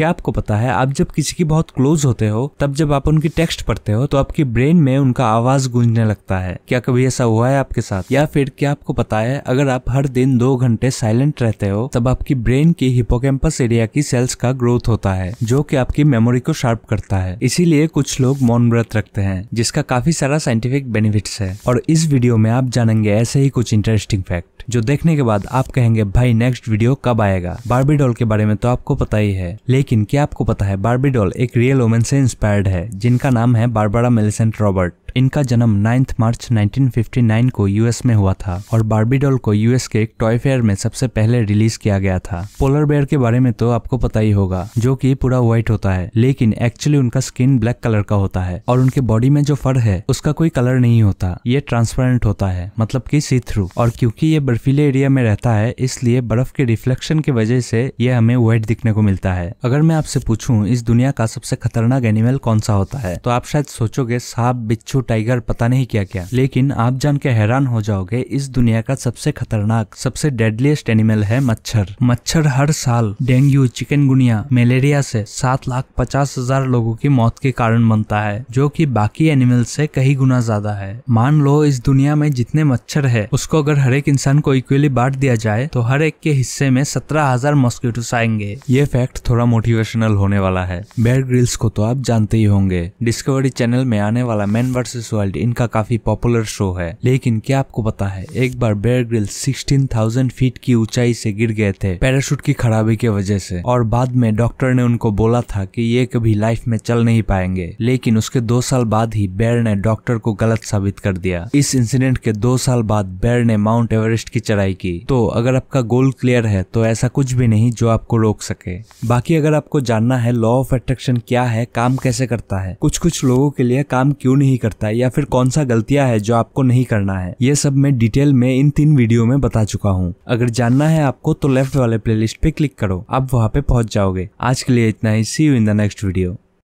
क्या आपको पता है आप जब किसी की बहुत क्लोज होते हो तब जब आप उनकी टेक्स्ट पढ़ते हो तो आपकी ब्रेन में उनका आवाज गूंजने लगता है क्या कभी ऐसा हुआ है आपके साथ या फिर क्या आपको पता है अगर आप हर दिन दो घंटे साइलेंट रहते हो तब आपकी ब्रेन की हिपोकैम्पस एरिया की सेल्स का ग्रोथ होता है जो की आपकी मेमोरी को शार्प करता है इसीलिए कुछ लोग मौन व्रत रखते हैं जिसका काफी सारा साइंटिफिक बेनिफिट्स है और इस वीडियो में आप जानेंगे ऐसे ही कुछ इंटरेस्टिंग फैक्ट जो देखने के बाद आप कहेंगे भाई नेक्स्ट वीडियो कब आएगा बारबी डॉल के बारे में तो आपको पता ही है लेकिन लेकिन क्या आपको पता है बार्बीडॉल एक रियल वोमेन से इंस्पायर्ड है जिनका नाम है बारबरा मेलिसेंट रॉबर्ट इनका जन्म 9 मार्च 1959 को यूएस में हुआ था और बार्बी डॉल को यूएस के एक टॉय फेयर में सबसे पहले रिलीज किया गया था पोलर बेयर के बारे में तो आपको पता ही होगा जो कि पूरा व्हाइट होता है लेकिन एक्चुअली उनका स्किन ब्लैक कलर का होता है और उनके बॉडी में जो फर है उसका कोई कलर नहीं होता ये ट्रांसपेरेंट होता है मतलब की सी थ्रू और क्यूँकी ये बर्फीले एरिया में रहता है इसलिए बर्फ के रिफ्लेक्शन की वजह से ये हमें व्हाइट दिखने को मिलता है अगर मैं आपसे पूछूं इस दुनिया का सबसे खतरनाक एनिमल कौन सा होता है तो आप शायद सोचोगे सांप बिच्छू पालतू टाइगर पता नहीं क्या क्या लेकिन आप जान के हैरान हो जाओगे इस दुनिया का सबसे खतरनाक सबसे डेडलीस्ट एनिमल है मच्छर मच्छर हर साल डेंगू चिकनगुनिया मलेरिया से सात लाख पचास हजार लोगों की मौत के कारण बनता है जो कि बाकी एनिमल से कई गुना ज्यादा है मान लो इस दुनिया में जितने मच्छर है उसको अगर हर एक इंसान को इक्वली बांट दिया जाए तो हर एक के हिस्से में सत्रह हजार मॉस्किटोस आएंगे ये फैक्ट थोड़ा मोटिवेशनल होने वाला है बेयर ग्रिल्स को तो आप जानते ही होंगे डिस्कवरी चैनल में आने वाला मैन वर्ड वर्सेस वर्ल्ड इनका काफी पॉपुलर शो है लेकिन क्या आपको पता है एक बार बेयर ग्रिल 16,000 फीट की ऊंचाई से गिर गए थे पैराशूट की खराबी की वजह से और बाद में डॉक्टर ने उनको बोला था कि ये कभी लाइफ में चल नहीं पाएंगे लेकिन उसके दो साल बाद ही बेर ने डॉक्टर को गलत साबित कर दिया इस इंसिडेंट के दो साल बाद बेर ने माउंट एवरेस्ट की चढ़ाई की तो अगर आपका गोल क्लियर है तो ऐसा कुछ भी नहीं जो आपको रोक सके बाकी अगर आपको जानना है लॉ ऑफ अट्रैक्शन क्या है काम कैसे करता है कुछ कुछ लोगों के लिए काम क्यों नहीं करता सकता है या फिर कौन सा गलतियां है जो आपको नहीं करना है ये सब मैं डिटेल में इन तीन वीडियो में बता चुका हूँ अगर जानना है आपको तो लेफ्ट वाले प्लेलिस्ट पे क्लिक करो आप वहाँ पे पहुँच जाओगे आज के लिए इतना ही see you in the next video